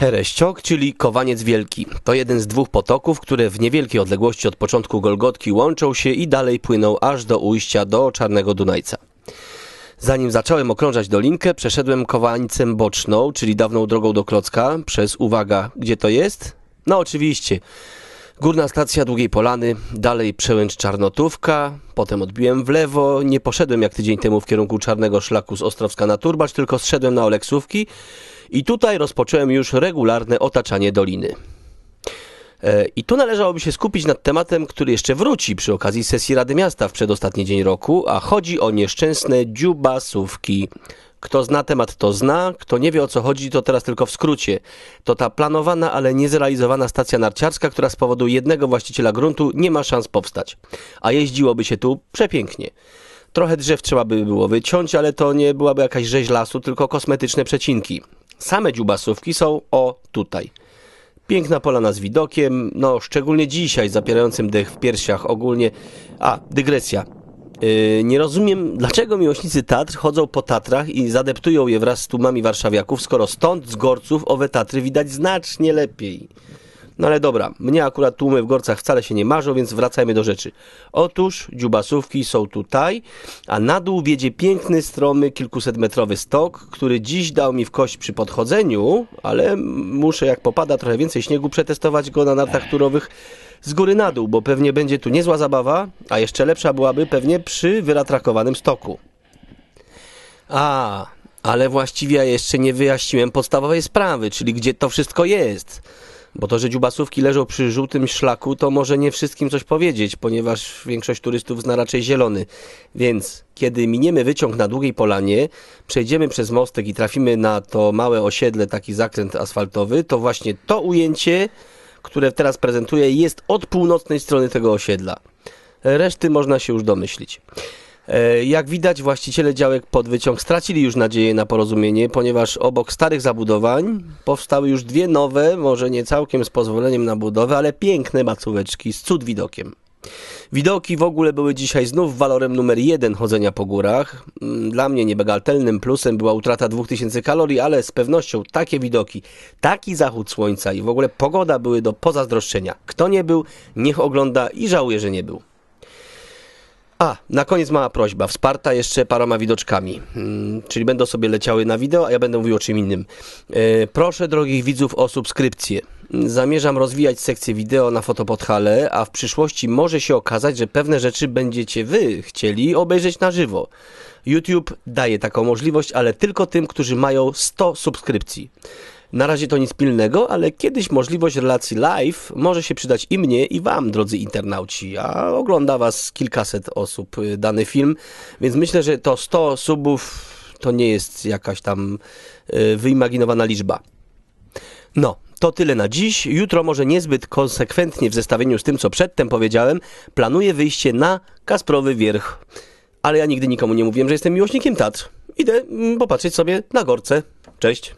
Hereściok, czyli Kowaniec Wielki. To jeden z dwóch potoków, które w niewielkiej odległości od początku Golgotki łączą się i dalej płyną aż do ujścia do Czarnego Dunajca. Zanim zacząłem okrążać dolinkę, przeszedłem Kowańcem Boczną, czyli dawną drogą do Klocka, przez, uwaga, gdzie to jest? No oczywiście, Górna stacja Długiej Polany, dalej przełęcz Czarnotówka, potem odbiłem w lewo, nie poszedłem jak tydzień temu w kierunku Czarnego Szlaku z Ostrowska na Turbacz, tylko zszedłem na Oleksówki i tutaj rozpocząłem już regularne otaczanie doliny. E, I tu należałoby się skupić nad tematem, który jeszcze wróci przy okazji sesji Rady Miasta w przedostatni dzień roku, a chodzi o nieszczęsne dziubasówki. Kto zna temat, to zna. Kto nie wie o co chodzi, to teraz tylko w skrócie. To ta planowana, ale niezrealizowana stacja narciarska, która z powodu jednego właściciela gruntu nie ma szans powstać. A jeździłoby się tu przepięknie. Trochę drzew trzeba by było wyciąć, ale to nie byłaby jakaś rzeź lasu, tylko kosmetyczne przecinki. Same dziubasówki są o tutaj. Piękna polana z widokiem, no szczególnie dzisiaj zapierającym dech w piersiach ogólnie. A, dygresja. Yy, nie rozumiem, dlaczego miłośnicy Tatr chodzą po Tatrach i zadeptują je wraz z tłumami warszawiaków, skoro stąd z Gorców owe Tatry widać znacznie lepiej. No ale dobra, mnie akurat tłumy w Gorcach wcale się nie marzą, więc wracajmy do rzeczy. Otóż dziubasówki są tutaj, a na dół wiedzie piękny, stromy, kilkusetmetrowy stok, który dziś dał mi w kość przy podchodzeniu, ale muszę jak popada trochę więcej śniegu przetestować go na nartach turowych z góry na dół, bo pewnie będzie tu niezła zabawa, a jeszcze lepsza byłaby pewnie przy wyratrakowanym stoku. A, ale właściwie ja jeszcze nie wyjaśniłem podstawowej sprawy, czyli gdzie to wszystko jest. Bo to, że dziubasówki leżą przy żółtym szlaku, to może nie wszystkim coś powiedzieć, ponieważ większość turystów zna raczej zielony. Więc kiedy miniemy wyciąg na długiej polanie, przejdziemy przez mostek i trafimy na to małe osiedle, taki zakręt asfaltowy, to właśnie to ujęcie, które teraz prezentuję, jest od północnej strony tego osiedla. Reszty można się już domyślić. E, jak widać, właściciele działek pod wyciąg stracili już nadzieję na porozumienie, ponieważ obok starych zabudowań powstały już dwie nowe, może nie całkiem z pozwoleniem na budowę, ale piękne macóweczki z cud widokiem. Widoki w ogóle były dzisiaj znów walorem numer jeden chodzenia po górach. Mm, dla mnie niebagatelnym plusem była utrata 2000 kalorii, ale z pewnością takie widoki, taki zachód słońca i w ogóle pogoda były do pozazdroszczenia. Kto nie był, niech ogląda i żałuje, że nie był. A, na koniec mała prośba, wsparta jeszcze paroma widoczkami, mm, czyli będą sobie leciały na wideo, a ja będę mówił o czym innym. E, proszę drogich widzów o subskrypcję. Mm, zamierzam rozwijać sekcję wideo na Fotopodhale, a w przyszłości może się okazać, że pewne rzeczy będziecie wy chcieli obejrzeć na żywo. YouTube daje taką możliwość, ale tylko tym, którzy mają 100 subskrypcji. Na razie to nic pilnego, ale kiedyś możliwość relacji live może się przydać i mnie, i wam, drodzy internauci. A ogląda was kilkaset osób y, dany film, więc myślę, że to 100 subów to nie jest jakaś tam y, wyimaginowana liczba. No, to tyle na dziś. Jutro może niezbyt konsekwentnie w zestawieniu z tym, co przedtem powiedziałem, planuję wyjście na Kasprowy Wierch. Ale ja nigdy nikomu nie mówiłem, że jestem miłośnikiem Tatr. Idę mm, popatrzeć sobie na gorce. Cześć.